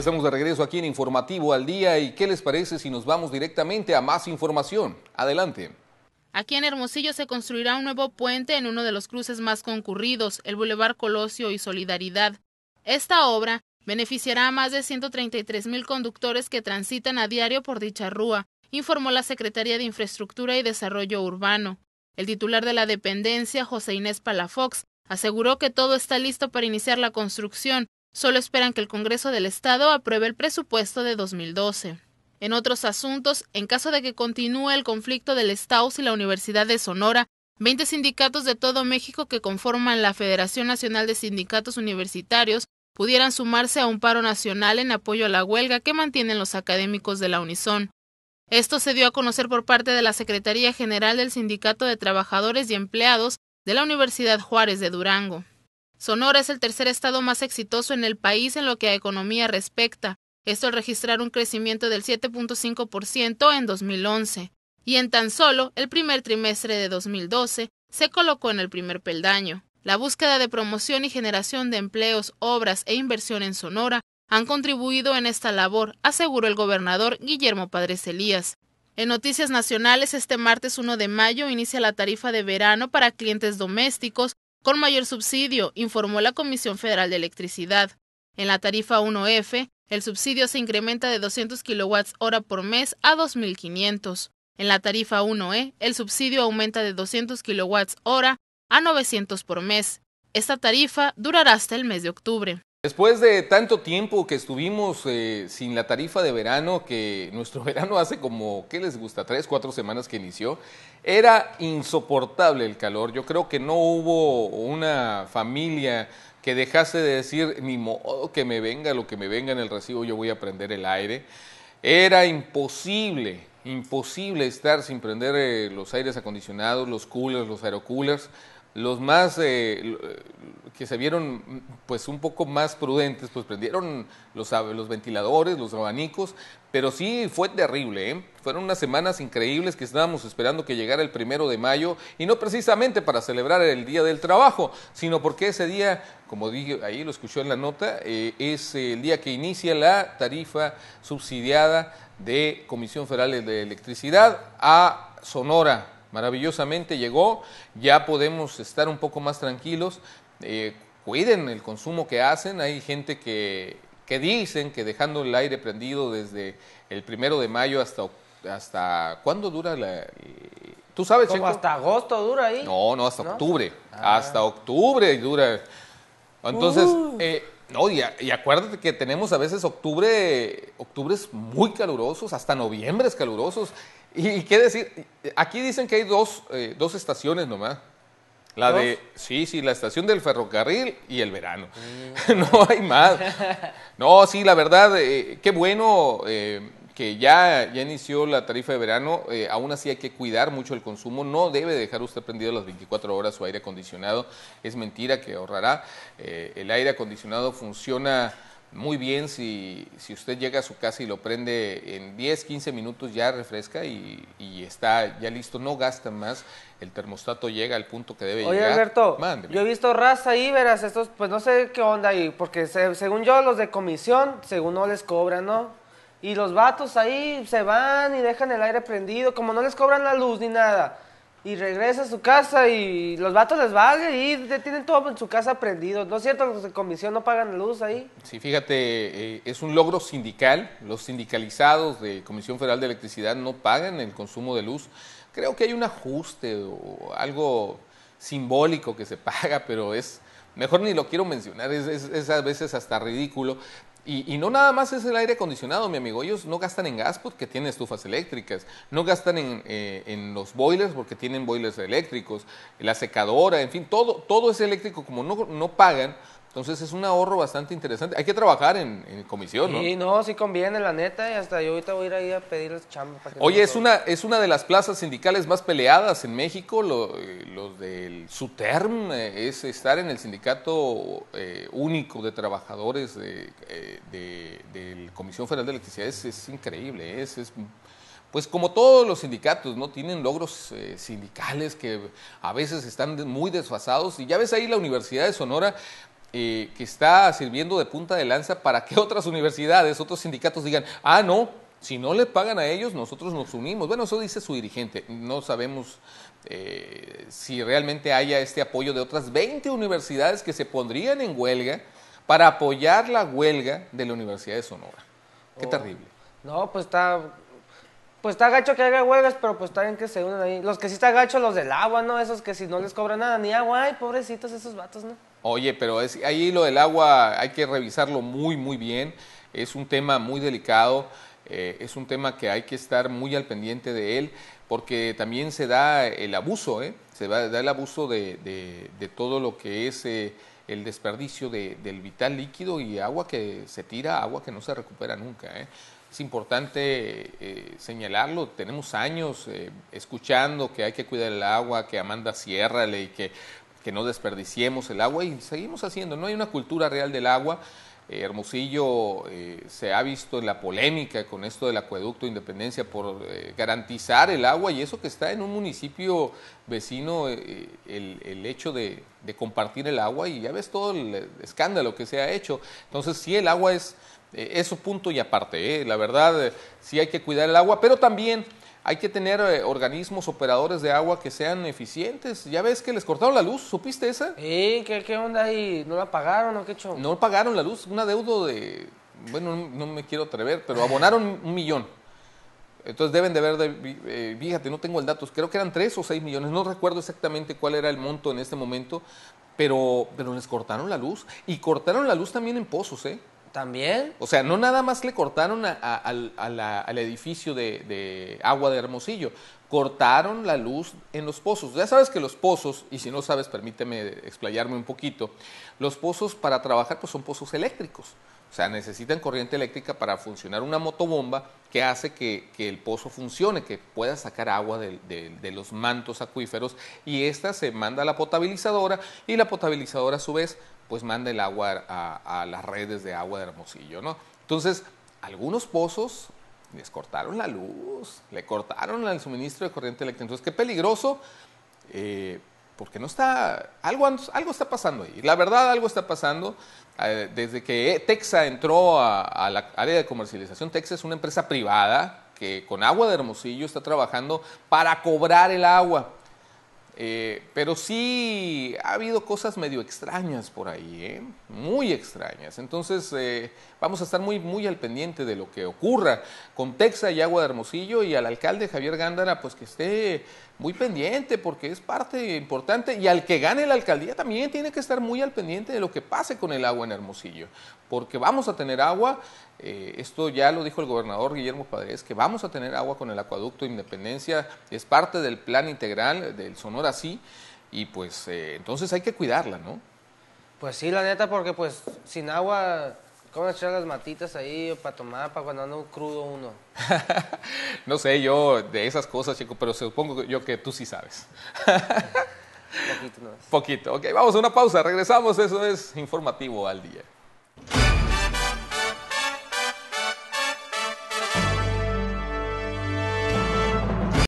estamos de regreso aquí en Informativo al Día y ¿qué les parece si nos vamos directamente a más información? Adelante. Aquí en Hermosillo se construirá un nuevo puente en uno de los cruces más concurridos, el Boulevard Colosio y Solidaridad. Esta obra beneficiará a más de 133 mil conductores que transitan a diario por dicha rúa, informó la Secretaría de Infraestructura y Desarrollo Urbano. El titular de la dependencia, José Inés Palafox, aseguró que todo está listo para iniciar la construcción Solo esperan que el Congreso del Estado apruebe el presupuesto de 2012. En otros asuntos, en caso de que continúe el conflicto del Staus y la Universidad de Sonora, 20 sindicatos de todo México que conforman la Federación Nacional de Sindicatos Universitarios pudieran sumarse a un paro nacional en apoyo a la huelga que mantienen los académicos de la Unison. Esto se dio a conocer por parte de la Secretaría General del Sindicato de Trabajadores y Empleados de la Universidad Juárez de Durango. Sonora es el tercer estado más exitoso en el país en lo que a economía respecta, esto al registrar un crecimiento del 7.5% en 2011, y en tan solo el primer trimestre de 2012 se colocó en el primer peldaño. La búsqueda de promoción y generación de empleos, obras e inversión en Sonora han contribuido en esta labor, aseguró el gobernador Guillermo Padres Elías. En noticias nacionales, este martes 1 de mayo inicia la tarifa de verano para clientes domésticos con mayor subsidio, informó la Comisión Federal de Electricidad. En la tarifa 1F, el subsidio se incrementa de 200 kWh por mes a 2.500. En la tarifa 1E, el subsidio aumenta de 200 kWh a 900 por mes. Esta tarifa durará hasta el mes de octubre. Después de tanto tiempo que estuvimos eh, sin la tarifa de verano, que nuestro verano hace como, ¿qué les gusta? Tres, cuatro semanas que inició, era insoportable el calor. Yo creo que no hubo una familia que dejase de decir, ni modo que me venga lo que me venga en el recibo, yo voy a prender el aire. Era imposible, imposible estar sin prender eh, los aires acondicionados, los coolers, los aerocoolers. Los más eh, eh, que se vieron pues un poco más prudentes, pues prendieron los, los ventiladores, los abanicos, pero sí fue terrible, ¿eh? Fueron unas semanas increíbles que estábamos esperando que llegara el primero de mayo, y no precisamente para celebrar el Día del Trabajo, sino porque ese día, como dije, ahí lo escuchó en la nota, es el día que inicia la tarifa subsidiada de Comisión Federal de Electricidad a Sonora Maravillosamente llegó, ya podemos estar un poco más tranquilos. Eh, cuiden el consumo que hacen. Hay gente que, que, dicen que dejando el aire prendido desde el primero de mayo hasta hasta cuándo dura la eh, tú sabes hasta agosto dura ahí no no hasta octubre ah. hasta octubre dura entonces uh. eh, no y, acuérdate que tenemos a veces octubre octubres muy calurosos hasta noviembre es calurosos y, qué decir, aquí dicen que hay dos, eh, dos estaciones nomás. La de, sí, sí, la estación del ferrocarril y el verano. Mm. no hay más. No, sí, la verdad, eh, qué bueno eh, que ya, ya inició la tarifa de verano. aún así hay que cuidar mucho el consumo. No debe dejar usted prendido las 24 horas su aire acondicionado. Es mentira que ahorrará. el aire acondicionado funciona muy bien si, si, usted llega a su casa y lo prende en 10, 15 minutos, ya refresca y, está ya listo, no gasta más, el termostato llega al punto que debe llegar. Oye, Alberto, yo he visto raza ahí, verás, estos, pues no sé qué onda ahí, porque según yo, los de comisión, según no les cobran, ¿no? Y los vatos ahí se van y dejan el aire prendido, como no les cobran la luz ni nada y regresa a su casa y los vatos les va y tienen todo en su casa prendido. ¿No es cierto? Los pues, de comisión no pagan luz ahí. Sí, fíjate, eh, es un logro sindical. Los sindicalizados de Comisión Federal de Electricidad no pagan el consumo de luz. Creo que hay un ajuste o algo simbólico que se paga, pero es... Mejor ni lo quiero mencionar, es, es, es a veces hasta ridículo. Y, no nada más es el aire acondicionado, mi amigo. Ellos no gastan en gas porque tienen estufas eléctricas. No gastan en, eh, en, los boilers porque tienen boilers eléctricos. La secadora, en fin, todo, todo es eléctrico. Como no, no pagan, entonces es un ahorro bastante interesante. Hay que trabajar en, comisión, ¿no? Sí, no, sí conviene, la neta. Y hasta yo ahorita voy a ir ahí a pedirles chamba. Para Oye, es, una, es una de las plazas sindicales más peleadas en México. Los del SUTERM eh, es estar en el sindicato eh, único de trabajadores de, eh, la Comisión Federal de Electricidad. Es, increíble. Es, es, pues como todos los sindicatos, ¿no? Tienen logros sindicales que a veces están muy desfasados. Y ya ves ahí la Universidad de Sonora, eh, que está sirviendo de punta de lanza para que otras universidades, otros sindicatos digan, ah, no, si no le pagan a ellos, nosotros nos unimos. Bueno, eso dice su dirigente. No sabemos eh, si realmente haya este apoyo de otras 20 universidades que se pondrían en huelga para apoyar la huelga de la Universidad de Sonora. Qué oh. terrible. No, pues está... Pues está gacho que haga huelgas, pero pues está bien que se unan ahí. Los que sí está gacho, los del agua, ¿no? Esos que si no les cobran nada, ni agua, ay, pobrecitos esos vatos, ¿no? Oye, pero es, ahí lo del agua hay que revisarlo muy, muy bien. Es un tema muy delicado, eh, es un tema que hay que estar muy al pendiente de él, porque también se da el abuso, ¿eh? se da el abuso de, todo lo que es eh, el desperdicio del vital líquido y agua que se tira, agua que no se recupera nunca. ¿eh? es importante señalarlo. Tenemos años escuchando que hay que cuidar el agua, que Amanda ciérrale y que que no desperdiciemos el agua y seguimos haciendo. No hay una cultura real del agua. Eh, Hermosillo eh, se ha visto en la polémica con esto del acueducto de Independencia por eh, garantizar el agua y eso que está en un municipio vecino, el, el, hecho de, de, compartir el agua y ya ves todo el escándalo que se ha hecho. Entonces sí, el agua es eso punto y aparte. La verdad, sí hay que cuidar el agua, pero también hay que tener eh, organismos operadores de agua que sean eficientes. Ya ves que les cortaron la luz, ¿supiste esa? Sí, ¿qué, onda ahí? ¿No la pagaron o qué hecho? No pagaron la luz, una adeudo de, bueno, no me quiero atrever, pero abonaron un millón. Entonces deben de ver, de, eh, fíjate, no tengo el dato, creo que eran tres o seis millones, no recuerdo exactamente cuál era el monto en este momento, pero, pero les cortaron la luz y cortaron la luz también en pozos, ¿eh? También. O sea, no nada más le cortaron al edificio de, agua de Hermosillo, cortaron la luz en los pozos. Ya sabes que los pozos, y si no sabes, permíteme explayarme un poquito, los pozos para trabajar pues son pozos eléctricos. O sea, necesitan corriente eléctrica para funcionar una motobomba que hace que, el pozo funcione, que pueda sacar agua de, de, los mantos acuíferos y esta se manda a la potabilizadora y la potabilizadora a su vez pues manda el agua a, las redes de agua de Hermosillo, ¿no? Entonces, algunos pozos les cortaron la luz, le cortaron el suministro de corriente eléctrica. Entonces, qué peligroso, eh, porque no está, algo, algo está pasando ahí. La verdad, algo está pasando. Eh, desde que Texa entró a, la área de comercialización, Texa es una empresa privada que con agua de Hermosillo está trabajando para cobrar el agua. Eh, pero sí ha habido cosas medio extrañas por ahí, ¿eh? muy extrañas. Entonces eh, vamos a estar muy, muy al pendiente de lo que ocurra con Texas y Agua de Hermosillo y al alcalde Javier Gándara, pues que esté muy pendiente porque es parte importante y al que gane la alcaldía también tiene que estar muy al pendiente de lo que pase con el agua en Hermosillo, porque vamos a tener agua, eh, esto ya lo dijo el gobernador Guillermo Padres, que vamos a tener agua con el acueducto Independencia, es parte del plan integral del Sonora Sí, y pues eh, entonces hay que cuidarla, ¿no? Pues sí, la neta, porque pues sin agua ¿Cómo echar las matitas ahí para tomar, para cuando no crudo uno? no sé, yo de esas cosas, chico, pero supongo yo que tú sí sabes. Poquito, no Poquito. Ok, vamos a una pausa, regresamos, eso es informativo al día.